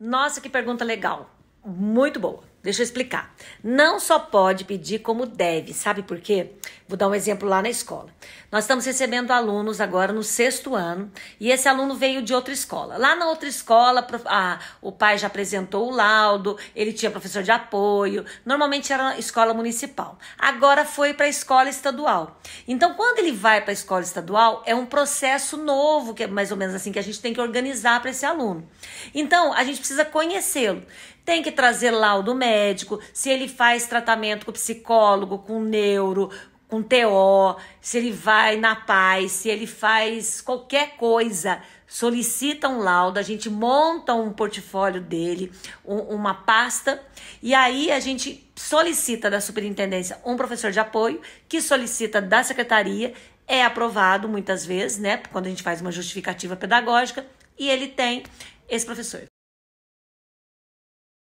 Nossa, que pergunta legal! Muito boa! Deixa eu explicar. Não só pode pedir, como deve. Sabe por quê? Vou dar um exemplo lá na escola. Nós estamos recebendo alunos agora no sexto ano e esse aluno veio de outra escola. Lá na outra escola, a, o pai já apresentou o laudo, ele tinha professor de apoio. Normalmente era escola municipal. Agora foi para a escola estadual. Então, quando ele vai para a escola estadual, é um processo novo, que é mais ou menos assim que a gente tem que organizar para esse aluno. Então, a gente precisa conhecê-lo tem que trazer laudo médico, se ele faz tratamento com psicólogo, com neuro, com TO, se ele vai na paz, se ele faz qualquer coisa, solicita um laudo, a gente monta um portfólio dele, um, uma pasta, e aí a gente solicita da superintendência um professor de apoio, que solicita da secretaria, é aprovado muitas vezes, né? Quando a gente faz uma justificativa pedagógica, e ele tem esse professor.